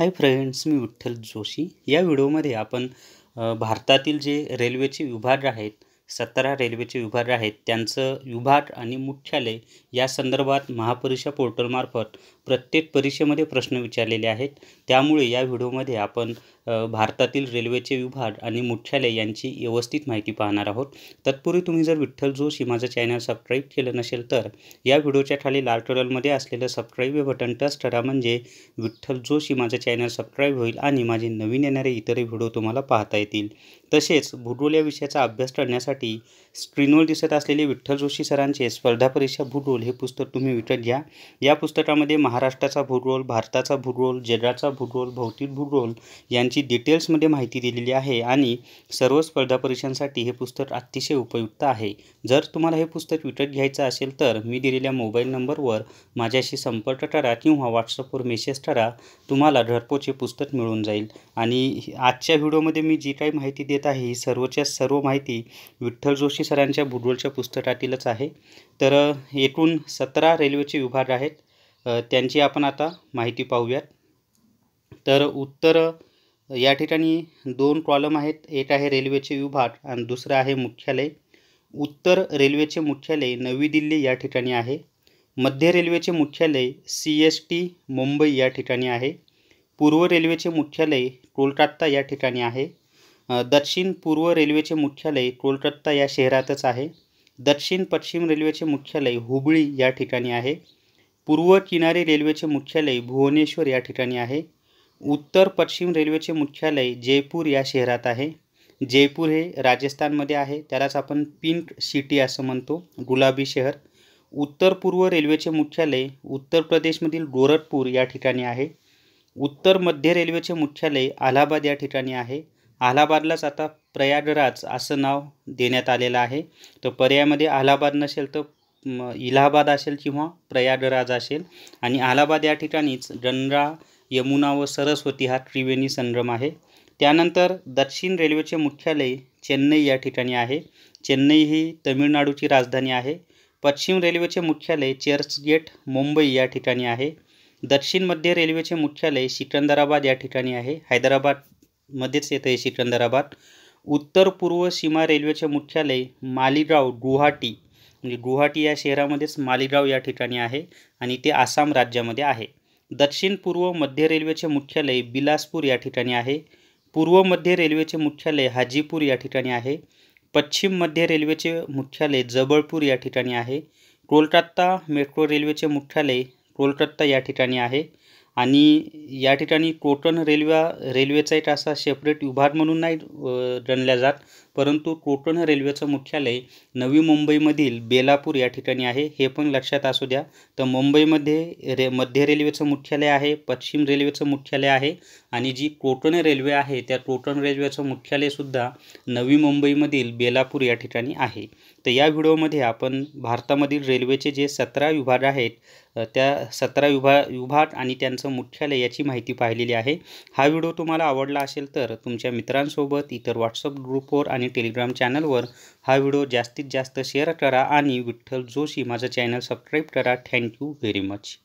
हाय friends मी विठ्ठल जोशी या व्हिडिओमध्ये आपण भारतातील जे रेल्वेचे विभाग आहेत सतरा रेल्वेचे विभाग आहेत त्यांचं विभाग आणि मुख्यालय या संदर्भात महापरीक्षा पोर्टलमार्फत प्रत्येक परीक्षेमध्ये प्रश्न विचारलेले आहेत त्यामुळे या व्हिडिओमध्ये आपण भारतातील रेल्वेचे विभाग आणि मुख्यालय यांची व्यवस्थित माहिती पाहणार आहोत तत्पूर्वी तुम्ही जर विठ्ठल जोशी माझं चॅनल सबस्क्राईब केलं नसेल तर या व्हिडिओच्या खाली लाल टोलमध्ये असलेलं सबस्क्राईब हे बटन टच करा म्हणजे विठ्ठल जोशी माझं चॅनल सबस्क्राईब होईल आणि माझे नवीन येणारे इतरही व्हिडिओ तुम्हाला पाहता येतील तसेच भूगोल या विषयाचा अभ्यास करण्यासाठी करण्यासाठी स्क्रीनवर दिसत असलेले विठ्ठल जोशी सरांचे स्पर्धा परीक्षा भूगोल हे पुस्तक तुम्ही विकत घ्या या पुस्तकामध्ये महाराष्ट्राचा भूगोल भारताचा भूगोल जगाचा भूगोल भौतिक भूगोल यांची डिटेल्समध्ये माहिती दिलेली आहे आणि सर्व स्पर्धा परीक्षांसाठी हे पुस्तक अतिशय उपयुक्त आहे जर तुम्हाला हे पुस्तक विकत घ्यायचं असेल तर मी दिलेल्या मोबाईल नंबरवर माझ्याशी संपर्क करा किंवा व्हॉट्सअपवर मेसेज करा तुम्हाला घरपोच हे पुस्तक मिळून जाईल आणि आजच्या व्हिडिओमध्ये मी जी काही माहिती देत आहे ही सर्वच्या सर्व माहिती विठ्ठल जोशी सरांच्या भुडवलच्या पुस्तकातीलच आहे तर एकूण सतरा रेल्वेचे विभाग आहेत त्यांची आपण आता माहिती पाहूयात तर उत्तर या ठिकाणी दोन कॉलम आहेत एक आहे रेल्वेचे विभाग आणि दुसरं आहे मुख्यालय उत्तर रेल्वेचे मुख्यालय नवी दिल्ली या ठिकाणी आहे मध्य रेल्वेचे मुख्यालय सी एस टी मुंबई या ठिकाणी आहे पूर्व रेल्वेचे मुख्यालय कोलकाता या ठिकाणी आहे दक्षिण पूर्व रेल्वेचे मुख्यालय कोलकत्ता या शहरातच आहे दक्षिण पश्चिम रेल्वेचे मुख्यालय हुबळी या ठिकाणी आहे पूर्व किनारी रेल्वेचे मुख्यालय भुवनेश्वर या ठिकाणी आहे उत्तर पश्चिम रेल्वेचे मुख्यालय जयपूर या शहरात आहे जयपूर हे राजस्थानमध्ये आहे त्यालाच आपण पिंक सिटी असं म्हणतो गुलाबी शहर उत्तर पूर्व रेल्वेचे मुख्यालय उत्तर प्रदेशमधील गोरखपूर या ठिकाणी आहे उत्तर मध्य रेल्वेचे मुख्यालय अलाहाबाद या ठिकाणी आहे अलाहाबादलाच आता प्रयागराज असं नाव देण्यात आलेलं आहे तर पर्यायामध्ये अलाहाबाद नसेल तर इलाहाबाद असेल किंवा प्रयागराज असेल आणि अलाहाबाद या ठिकाणीच गंगा यमुना व सरस्वती हा त्रिवेणी संग्रम आहे त्यानंतर दक्षिण रेल्वेचे मुख्यालय चेन्नई या ठिकाणी आहे चेन्नई ही तमिळनाडूची राजधानी आहे पश्चिम रेल्वेचे मुख्यालय चर्चगेट मुंबई या ठिकाणी आहे दक्षिण मध्य रेल्वेचे मुख्यालय सिकंदराबाद या ठिकाणी आहे हैदराबाद मध्येच येतं आहे सिकंदराबाद उत्तर पूर्व सीमा रेल्वेचे मुख्यालय मालिगाव गुवाहाटी म्हणजे गुवाहाटी या शहरामध्येच मालीगाव या ठिकाणी आहे आणि ते आसाम राज्यामध्ये आहे दक्षिण पूर्व मध्य रेल्वेचे मुख्यालय बिलासपूर या ठिकाणी आहे पूर्व मध्य रेल्वेचे मुख्यालय हाजीपूर या ठिकाणी आहे पश्चिम मध्य रेल्वेचे मुख्यालय जबळपूर या ठिकाणी आहे कोलकाता मेट्रो रेल्वेचे मुख्यालय कोलकाता या ठिकाणी आहे आणि या ठिकाणी कोटन रेल्वे रेल्वेचा एक असा सेपरेट विभाग म्हणून नाही गणला जात परंतु कोटन रेल्वेचं मुख्यालय नवी मुंबईमधील बेलापूर या ठिकाणी आहे हे पण लक्षात असू द्या तर मुंबईमध्ये रे मध्य रेल्वेचं मुख्यालय आहे पश्चिम रेल्वेचं मुख्यालय आहे आणि जी कोटन रेल्वे आहे त्या कोटन रेल्वेचं मुख्यालयसुद्धा नवी मुंबईमधील बेलापूर या ठिकाणी आहे तर या व्हिडिओमध्ये आपण भारतामधील रेल्वेचे जे सतरा विभाग आहेत त्या सतरा विभा विभाग आणि त्यांचं मुख्यालय याची माहिती पाहिलेली आहे हा व्हिडिओ तुम्हाला आवडला असेल तर तुमच्या मित्रांसोबत इतर व्हॉट्सअप ग्रुपवर आणि टेलिग्राम चॅनलवर हा व्हिडिओ जास्तीत जास्त शेअर करा आणि विठ्ठल जोशी माझं चॅनल सबस्क्राईब करा थँक्यू व्हेरी मच